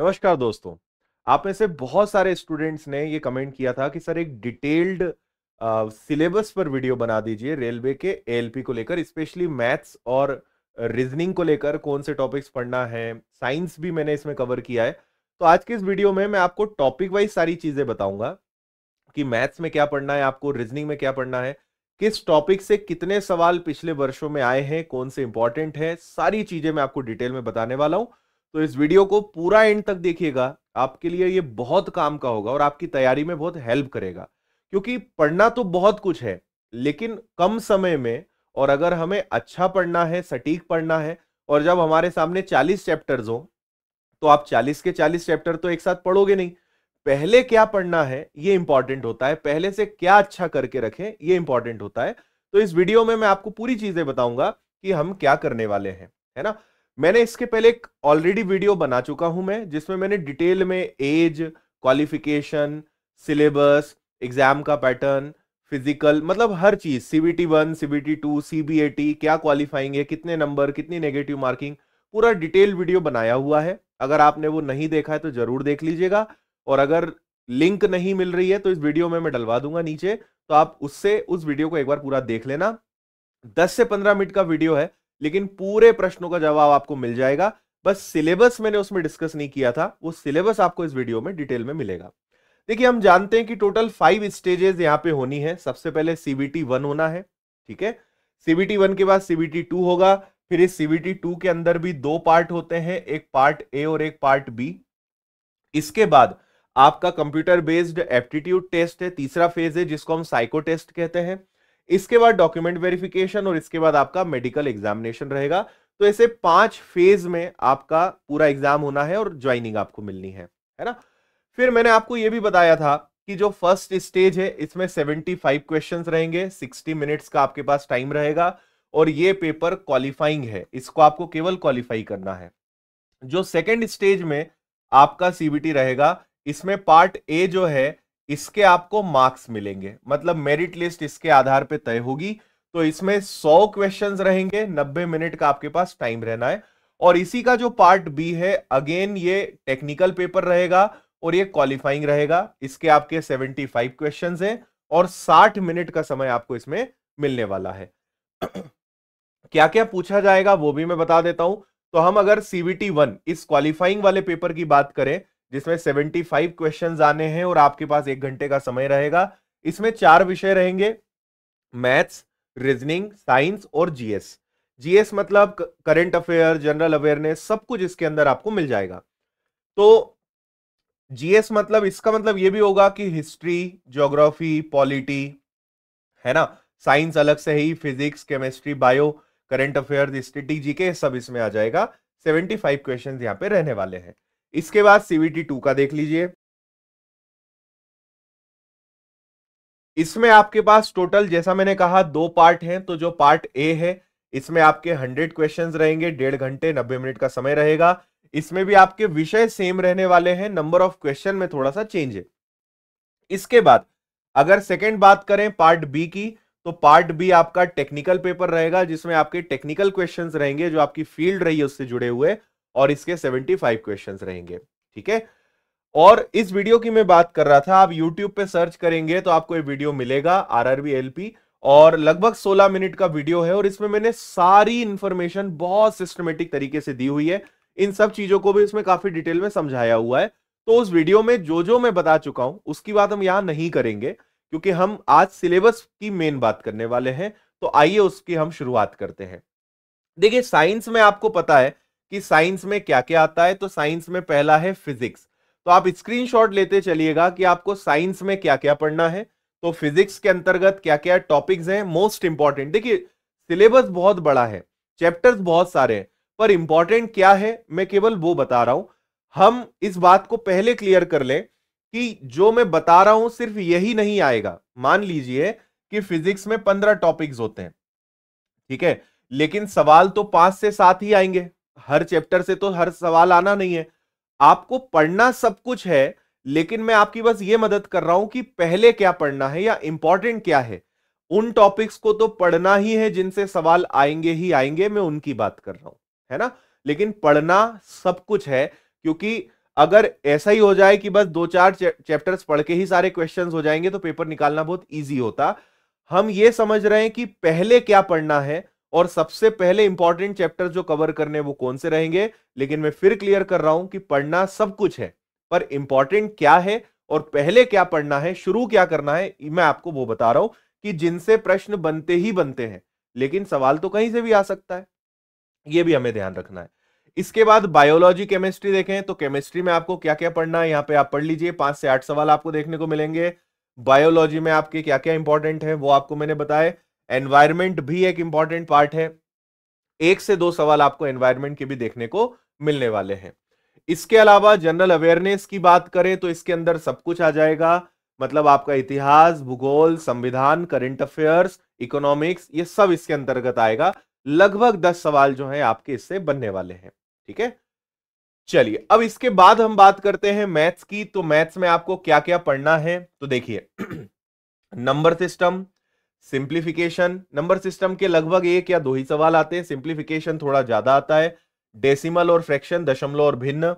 नमस्कार दोस्तों आप में से बहुत सारे स्टूडेंट्स ने ये कमेंट किया था कि सर एक डिटेल्ड सिलेबस पर वीडियो बना दीजिए रेलवे के एएलपी को लेकर स्पेशली मैथ्स और रीजनिंग को लेकर कौन से टॉपिक्स पढ़ना है साइंस भी मैंने इसमें कवर किया है तो आज के इस वीडियो में मैं आपको टॉपिक वाइज सारी चीज़ें बताऊंगा कि मैथ्स में क्या पढ़ना है आपको रीजनिंग में क्या पढ़ना है किस टॉपिक से कितने सवाल पिछले वर्षों में आए हैं कौन से इंपॉर्टेंट है सारी चीज़ें मैं आपको डिटेल में बताने वाला हूँ तो इस वीडियो को पूरा एंड तक देखिएगा आपके लिए ये बहुत काम का होगा और आपकी तैयारी में बहुत हेल्प करेगा क्योंकि पढ़ना तो बहुत कुछ है लेकिन कम समय में और अगर हमें अच्छा पढ़ना है सटीक पढ़ना है और जब हमारे सामने 40 चैप्टर्स हो तो आप 40 के 40 चैप्टर तो एक साथ पढ़ोगे नहीं पहले क्या पढ़ना है ये इंपॉर्टेंट होता है पहले से क्या अच्छा करके रखें ये इंपॉर्टेंट होता है तो इस वीडियो में मैं आपको पूरी चीजें बताऊंगा कि हम क्या करने वाले हैं है ना मैंने इसके पहले एक ऑलरेडी वीडियो बना चुका हूं मैं जिसमें मैंने डिटेल में एज क्वालिफिकेशन सिलेबस एग्जाम का पैटर्न फिजिकल मतलब हर चीज CBT one CBT two CBAT क्या क्वालिफाइंग है कितने नंबर कितनी नेगेटिव मार्किंग पूरा डिटेल वीडियो बनाया हुआ है अगर आपने वो नहीं देखा है तो जरूर देख लीजिएगा और अगर लिंक नहीं मिल रही है तो इस वीडियो में मैं डलवा दूंगा नीचे तो आप उससे उस वीडियो को एक बार पूरा देख लेना 10 से 15 मिनट का वीडियो है लेकिन पूरे प्रश्नों का जवाब आपको मिल जाएगा बस सिलेबस मैंने उसमें डिस्कस नहीं किया था वो सिलेबस आपको इस वीडियो में डिटेल में मिलेगा देखिए हम जानते हैं कि टोटल फाइव स्टेजेस यहाँ पे होनी है सबसे पहले सीबीटी वन होना है ठीक है सीबीटी वन के बाद सीबीटी टू होगा फिर इस सीबीटी टू के अंदर भी दो पार्ट होते हैं एक पार्ट ए और एक पार्ट बी इसके बाद आपका कंप्यूटर बेस्ड एप्टीट्यूड टेस्ट है तीसरा फेज है जिसको हम साइको टेस्ट कहते हैं इसके बाद डॉक्यूमेंट वेरिफिकेशन और इसके बाद आपका मेडिकल एग्जामिनेशन रहेगा तो ऐसे पांच फेज में आपका पूरा एग्जाम होना है और ज्वाइनिंग आपको मिलनी है है ना फिर मैंने आपको यह भी बताया था कि जो फर्स्ट स्टेज है इसमें 75 क्वेश्चंस रहेंगे 60 मिनट्स का आपके पास टाइम रहेगा और ये पेपर क्वालिफाइंग है इसको आपको केवल क्वालिफाई करना है जो सेकेंड स्टेज में आपका सीबीटी रहेगा इसमें पार्ट ए जो है इसके आपको मार्क्स मिलेंगे मतलब मेरिट लिस्ट इसके आधार पे तय होगी तो इसमें 100 क्वेश्चंस रहेंगे 90 मिनट का आपके पास टाइम रहना है और इसी का जो पार्ट बी है अगेन ये टेक्निकल पेपर रहेगा और ये क्वालिफाइंग रहेगा इसके आपके 75 क्वेश्चन है और 60 मिनट का समय आपको इसमें मिलने वाला है क्या क्या पूछा जाएगा वो भी मैं बता देता हूं तो हम अगर सीबीटी वन इस क्वालिफाइंग वाले पेपर की बात करें जिसमें 75 क्वेश्चन आने हैं और आपके पास एक घंटे का समय रहेगा इसमें चार विषय रहेंगे मैथ्स रीजनिंग साइंस और जीएस जीएस मतलब करंट अफेयर जनरल अवेयरनेस सब कुछ इसके अंदर आपको मिल जाएगा तो जीएस मतलब इसका मतलब ये भी होगा कि हिस्ट्री ज्योग्राफी पॉलिटी है ना साइंस अलग से ही physics chemistry bio current affair static GK सब इसमें आ जाएगा 75 क्वेश्चन यहाँ पे रहने वाले हैं इसके बाद सीवीटी टू का देख लीजिए इसमें आपके पास टोटल जैसा मैंने कहा दो पार्ट हैं तो जो पार्ट ए है इसमें आपके हंड्रेड क्वेश्चंस रहेंगे डेढ़ घंटे नब्बे मिनट का समय रहेगा इसमें भी आपके विषय सेम रहने वाले हैं नंबर ऑफ क्वेश्चन में थोड़ा सा चेंज है इसके बाद अगर सेकेंड बात करें पार्ट बी की तो पार्ट बी आपका टेक्निकल पेपर रहेगा जिसमें आपके टेक्निकल क्वेश्चंस रहेंगे जो आपकी फील्ड रही है उससे जुड़े हुए और इसके 75 क्वेश्चंस रहेंगे ठीक है और इस वीडियो की मैं बात कर रहा था आप यूट्यूब पे सर्च करेंगे तो आपको ये वीडियो मिलेगा आर आर और लगभग 16 मिनट का वीडियो है और इसमें मैंने सारी इंफॉर्मेशन बहुत सिस्टमेटिक तरीके से दी हुई है इन सब चीजों को भी इसमें काफी डिटेल में समझाया हुआ है तो उस वीडियो में जो जो मैं बता चुका हूं उसकी बात हम यहां नहीं करेंगे क्योंकि हम आज सिलेबस की मेन बात करने वाले हैं तो आइए उसकी हम शुरुआत करते हैं देखिए साइंस में आपको पता है कि साइंस में क्या क्या आता है तो साइंस में पहला है फिजिक्स तो आप स्क्रीन लेते चलिएगा कि आपको साइंस में क्या क्या पढ़ना है तो फिजिक्स के अंतर्गत क्या क्या टॉपिक्स हैं मोस्ट इंपॉर्टेंट देखिए सिलेबस बहुत बड़ा है चैप्टर्स बहुत सारे हैं पर इंपॉर्टेंट क्या है मैं केवल वो बता रहा हूं हम इस बात को पहले क्लियर कर लें कि जो मैं बता रहा हूं सिर्फ यही नहीं आएगा मान लीजिए कि फिजिक्स में पंद्रह टॉपिक्स होते हैं ठीक है लेकिन सवाल तो पांच से सात ही आएंगे हर चैप्टर से तो हर सवाल आना नहीं है आपको पढ़ना सब कुछ है लेकिन मैं आपकी बस ये मदद कर रहा हूं कि पहले क्या पढ़ना है या इंपॉर्टेंट क्या है उन टॉपिक्स को तो पढ़ना ही है जिनसे सवाल आएंगे ही आएंगे मैं उनकी बात कर रहा हूं है ना लेकिन पढ़ना सब कुछ है क्योंकि अगर ऐसा ही हो जाए कि बस दो चार चैप्टर्स पढ़ के ही सारे क्वेश्चंस हो जाएंगे तो पेपर निकालना बहुत इजी होता हम ये समझ रहे हैं कि पहले क्या पढ़ना है और सबसे पहले इंपॉर्टेंट चैप्टर जो कवर करने वो कौन से रहेंगे लेकिन मैं फिर क्लियर कर रहा हूं कि पढ़ना सब कुछ है पर इंपॉर्टेंट क्या है और पहले क्या पढ़ना है शुरू क्या करना है मैं आपको वो बता रहा हूं कि जिनसे प्रश्न बनते ही बनते हैं लेकिन सवाल तो कहीं से भी आ सकता है ये भी हमें ध्यान रखना है इसके बाद बायोलॉजी केमिस्ट्री देखें तो केमिस्ट्री में आपको क्या क्या पढ़ना है यहाँ पे आप पढ़ लीजिए पांच से आठ सवाल आपको देखने को मिलेंगे बायोलॉजी में आपके क्या क्या इंपॉर्टेंट है वो आपको मैंने बताया एनवायरमेंट भी एक इंपॉर्टेंट पार्ट है एक से दो सवाल आपको एनवायरमेंट के भी देखने को मिलने वाले हैं इसके अलावा जनरल अवेयरनेस की बात करें तो इसके अंदर सब कुछ आ जाएगा मतलब आपका इतिहास भूगोल संविधान करंट अफेयर्स इकोनॉमिक्स ये सब इसके अंतर्गत आएगा लगभग दस सवाल जो है आपके इससे बनने वाले हैं ठीक है चलिए अब इसके बाद हम बात करते हैं मैथ्स की तो मैथ्स में आपको क्या क्या पढ़ना है तो देखिए number system simplification number system के लगभग एक या दो ही सवाल आते हैं सिंप्लीफिकेशन थोड़ा ज्यादा आता है डेसिमल और फ्रैक्शन दशमलव और भिन्न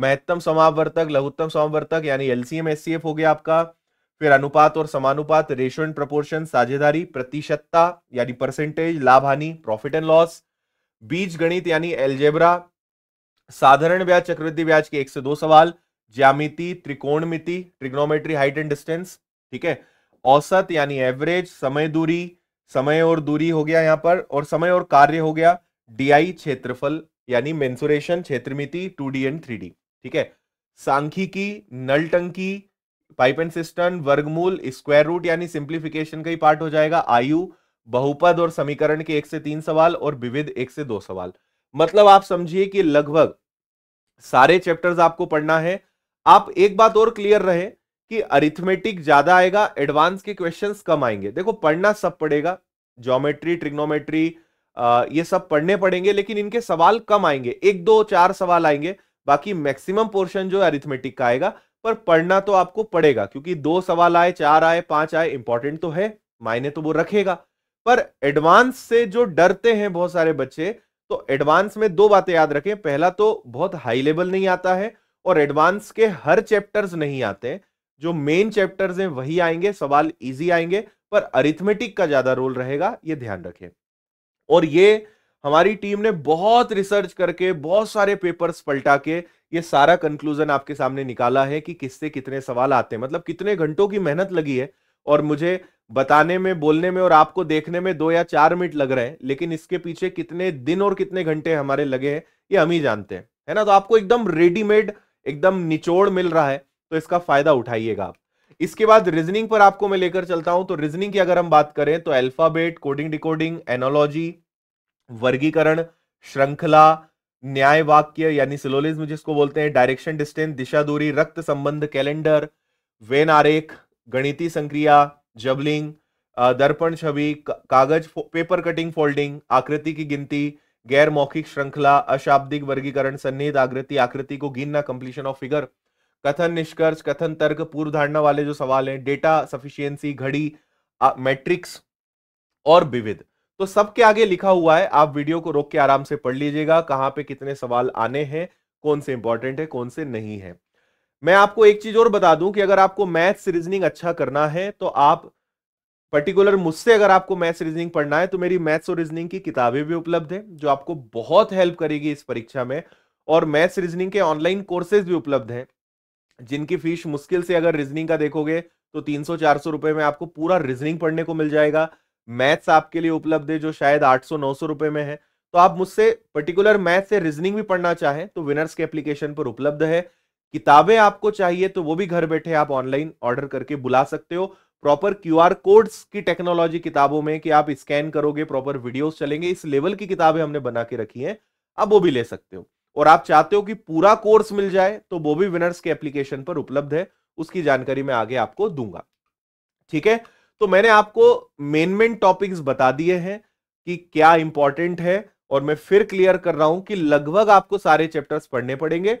महत्तम समावर्तक लघुत्तम समावर्तक यानी एलसीएम एस हो गया आपका फिर अनुपात और समानुपात रेशो एंड प्रपोर्शन साझेदारी प्रतिशतता यानी परसेंटेज लाभ हानि प्रॉफिट एंड लॉस बीज गणित यानी एल्जेब्रा साधारण ब्याज चक्रवृद्धि ब्याज के एक से दो सवाल ज्यामिति त्रिकोणमिति ट्रिग्नोमेट्री हाइट एंड डिस्टेंस ठीक है औसत यानी एवरेज समय दूरी समय और दूरी हो गया यहाँ पर और समय और कार्य हो गया डीआई क्षेत्रफल यानी मेन्सुरेशन क्षेत्रमिति two D and three D ठीक है सांख्यिकी नल टंकी पाइप एंड सिस्टम वर्गमूल स्क्वायर रूट यानी सिंप्लीफिकेशन का ही पार्ट हो जाएगा आयु बहुपद और समीकरण के एक से तीन सवाल और विविध एक से दो सवाल मतलब आप समझिए कि लगभग सारे चैप्टर्स आपको पढ़ना है आप एक बात और क्लियर रहे कि अरिथमेटिक ज्यादा आएगा एडवांस के क्वेश्चंस कम आएंगे देखो पढ़ना सब पड़ेगा ज्योमेट्री ट्रिग्नोमेट्री ये सब पढ़ने पड़ेंगे लेकिन इनके सवाल कम आएंगे एक दो चार सवाल आएंगे बाकी मैक्सिमम पोर्शन जो अरिथमेटिक का आएगा पर पढ़ना तो आपको पड़ेगा क्योंकि दो सवाल आए चार आए पांच आए इंपॉर्टेंट तो है मायने तो वो रखेगा पर एडवांस से जो डरते हैं बहुत सारे बच्चे तो एडवांस में दो बातें याद रखें पहला तो बहुत हाई लेवल नहीं आता है और एडवांस के हर चैप्टर्स नहीं आते जो मेन चैप्टर्स हैं वही आएंगे सवाल इजी आएंगे पर अरिथमेटिक का ज्यादा रोल रहेगा ये ध्यान रखें और ये हमारी टीम ने बहुत रिसर्च करके बहुत सारे पेपर्स पलटा के ये सारा कंक्लूजन आपके सामने निकाला है कि किससे कितने सवाल आते हैं मतलब कितने घंटों की मेहनत लगी है और मुझे बताने में बोलने में और आपको देखने में दो या चार मिनट लग रहे हैं लेकिन इसके पीछे कितने दिन और कितने घंटे हमारे लगे हैं ये हम ही जानते हैं है ना तो आपको एकदम रेडीमेड एकदम निचोड़ मिल रहा है तो इसका फायदा उठाइएगा आप इसके बाद रीजनिंग पर आपको मैं लेकर चलता हूं तो रीजनिंग की अगर हम बात करें तो अल्फाबेट कोडिंग डिकोडिंग एनोलॉजी वर्गीकरण श्रृंखला न्याय वाक्य यानी सिलोलिज्म जिसको बोलते हैं डायरेक्शन डिस्टेंस दिशा दूरी रक्त संबंध कैलेंडर वेन आरेख गणितीय संक्रिया जबलिंग दर्पण छवि कागज पेपर कटिंग फोल्डिंग आकृति की गिनती गैर मौखिक श्रृंखला अशाब्दिक वर्गीकरण सन्निहित आकृति आकृति को गिनना कंप्लीशन ऑफ फिगर कथन निष्कर्ष कथन तर्क पूर्व धारणा वाले जो सवाल हैं डेटा सफिशियंसी घड़ी मैट्रिक्स और विविध तो सबके आगे लिखा हुआ है आप वीडियो को रोक के आराम से पढ़ लीजिएगा कहाँ पे कितने सवाल आने हैं कौन से इंपॉर्टेंट है कौन से नहीं है मैं आपको एक चीज और बता दूं कि अगर आपको मैथ्स रीजनिंग अच्छा करना है तो आप पर्टिकुलर मुझसे अगर आपको मैथ्स रीजनिंग पढ़ना है तो मेरी मैथ्स और रीजनिंग की किताबें भी उपलब्ध है जो आपको बहुत हेल्प करेगी इस परीक्षा में और मैथ्स रीजनिंग के ऑनलाइन कोर्सेज भी उपलब्ध हैं जिनकी फीस मुश्किल से अगर रीजनिंग का देखोगे तो 300-400 रुपए में आपको पूरा रीजनिंग पढ़ने को मिल जाएगा मैथ्स आपके लिए उपलब्ध है जो शायद 800-900 रुपए में है तो आप मुझसे पर्टिकुलर मैथ से रीजनिंग भी पढ़ना चाहें तो विनर्स के एप्लीकेशन पर उपलब्ध है किताबें आपको चाहिए तो वो भी घर बैठे आप ऑनलाइन ऑर्डर करके बुला सकते हो प्रॉपर आर कोड्स की टेक्नोलॉजी किताबों में कि आप स्कैन करोगे प्रॉपर वीडियोस चलेंगे इस लेवल की किताबें हमने बना के रखी हैं आप वो भी ले सकते हो और आप चाहते हो कि पूरा कोर्स मिल जाए तो वो भी विनर्स के एप्लीकेशन पर उपलब्ध है उसकी जानकारी मैं आगे आपको दूंगा ठीक है तो मैंने आपको मेन मेन टॉपिक्स बता दिए हैं कि क्या इंपॉर्टेंट है और मैं फिर क्लियर कर रहा हूं कि लगभग आपको सारे चैप्टर्स पढ़ने पड़ेंगे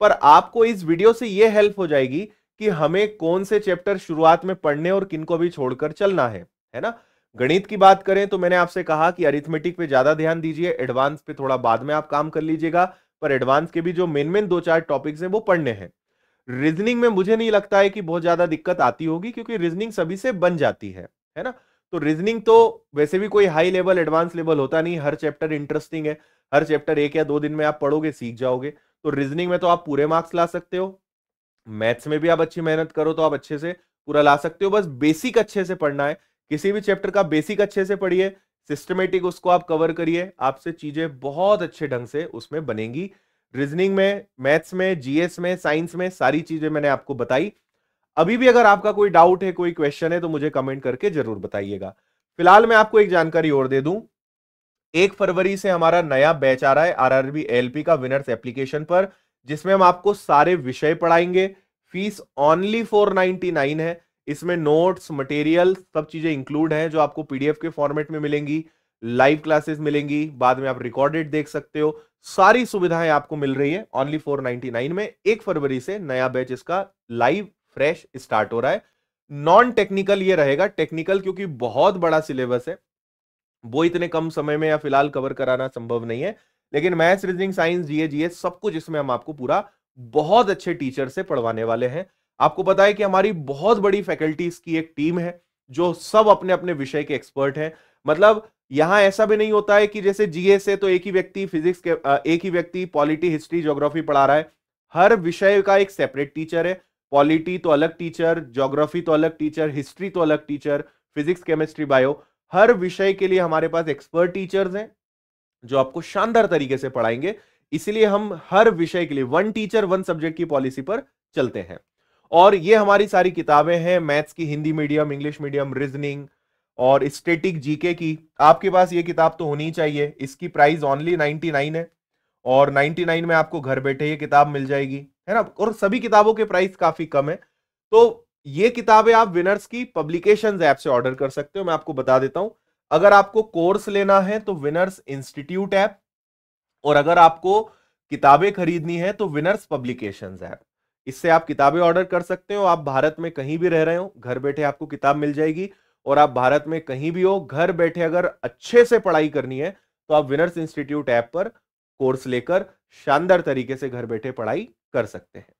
पर आपको इस वीडियो से यह हेल्प हो जाएगी कि हमें कौन से चैप्टर शुरुआत में पढ़ने और किनको भी छोड़कर चलना है है ना गणित की बात करें तो मैंने आपसे कहा कि अरिथमेटिक पे ज्यादा ध्यान दीजिए एडवांस पे थोड़ा बाद में आप काम कर लीजिएगा पर एडवांस के भी जो मेन मेन दो चार टॉपिक्स हैं वो पढ़ने हैं रीजनिंग में मुझे नहीं लगता है कि बहुत ज्यादा दिक्कत आती होगी क्योंकि रीजनिंग सभी से बन जाती है है ना तो रीजनिंग तो वैसे भी कोई हाई लेवल एडवांस लेवल होता नहीं हर चैप्टर इंटरेस्टिंग है हर चैप्टर एक या दो दिन में आप पढ़ोगे सीख जाओगे तो रीजनिंग में तो आप पूरे मार्क्स ला सकते हो मैथ्स में भी आप अच्छी मेहनत करो तो आप अच्छे से पूरा ला सकते हो बस बेसिक अच्छे से पढ़ना है किसी भी चैप्टर का बेसिक अच्छे से पढ़िए सिस्टमेटिक उसको आप कवर करिए आपसे चीजें बहुत अच्छे ढंग से उसमें बनेंगी रीजनिंग में मैथ्स में जीएस में साइंस में सारी चीजें मैंने आपको बताई अभी भी अगर आपका कोई डाउट है कोई क्वेश्चन है तो मुझे कमेंट करके जरूर बताइएगा फिलहाल मैं आपको एक जानकारी और दे दूं एक फरवरी से हमारा नया बैच आ रहा है आरआरबी एलपी का विनर्स एप्लीकेशन पर जिसमें हम आपको सारे विषय पढ़ाएंगे fees only four ninety nine है इसमें नोट्स मटेरियल सब चीज़ें इंक्लूड हैं जो आपको पीडीएफ के फॉर्मेट में मिलेंगी लाइव क्लासेस मिलेंगी बाद में आप रिकॉर्डेड देख सकते हो सारी सुविधाएं आपको मिल रही है ओनली 499 में एक फरवरी से नया बैच इसका लाइव फ्रेश स्टार्ट हो रहा है नॉन टेक्निकल ये रहेगा टेक्निकल क्योंकि बहुत बड़ा सिलेबस है वो इतने कम समय में या फिलहाल कवर कराना संभव नहीं है लेकिन maths reasoning science GA GA सब कुछ इसमें हम आपको पूरा बहुत अच्छे टीचर से पढ़वाने वाले हैं आपको पता है कि हमारी बहुत बड़ी फैकल्टीज की एक टीम है जो सब अपने अपने विषय के एक्सपर्ट हैं मतलब यहाँ ऐसा भी नहीं होता है कि जैसे जीए से तो एक ही व्यक्ति फिजिक्स के एक ही व्यक्ति पॉलिटी हिस्ट्री ज्योग्राफी पढ़ा रहा है हर विषय का एक सेपरेट टीचर है पॉलिटी तो अलग टीचर ज्योग्राफी तो अलग टीचर हिस्ट्री तो अलग टीचर फिजिक्स केमिस्ट्री बायो हर विषय के लिए हमारे पास एक्सपर्ट टीचर्स हैं जो आपको शानदार तरीके से पढ़ाएंगे इसलिए हम हर विषय के लिए वन टीचर वन सब्जेक्ट की पॉलिसी पर चलते हैं और ये हमारी सारी किताबें हैं मैथ्स की Hindi medium English medium reasoning और स्टेटिक जीके की आपके पास ये किताब तो होनी चाहिए इसकी प्राइस ओनली 99 है और 99 में आपको घर बैठे ये किताब मिल जाएगी है ना और सभी किताबों के प्राइस काफी कम है तो ये किताबें आप विनर्स की पब्लिकेशन ऐप से ऑर्डर कर सकते हो मैं आपको बता देता हूं अगर आपको कोर्स लेना है तो विनर्स इंस्टीट्यूट ऐप और अगर आपको किताबें खरीदनी है तो विनर्स पब्लिकेशन ऐप इससे आप किताबें ऑर्डर कर सकते हो आप भारत में कहीं भी रह रहे हो घर बैठे आपको किताब मिल जाएगी और आप भारत में कहीं भी हो घर बैठे अगर अच्छे से पढ़ाई करनी है तो आप विनर्स इंस्टीट्यूट ऐप पर कोर्स लेकर शानदार तरीके से घर बैठे पढ़ाई कर सकते हैं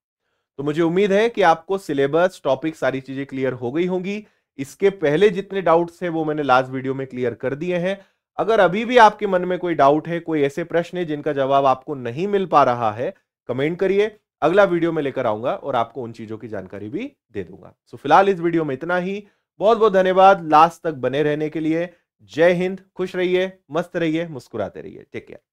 तो मुझे उम्मीद है कि आपको सिलेबस टॉपिक सारी चीजें क्लियर हो गई होंगी इसके पहले जितने डाउट्स हैं वो मैंने लास्ट वीडियो में क्लियर कर दिए हैं अगर अभी भी आपके मन में कोई डाउट है कोई ऐसे प्रश्न है जिनका जवाब आपको नहीं मिल पा रहा है कमेंट करिए अगला वीडियो में लेकर आऊंगा और आपको उन चीजों की जानकारी भी दे दूंगा सो so, फिलहाल इस वीडियो में इतना ही बहुत बहुत धन्यवाद लास्ट तक बने रहने के लिए जय हिंद खुश रहिए मस्त रहिए मुस्कुराते रहिए टेक केयर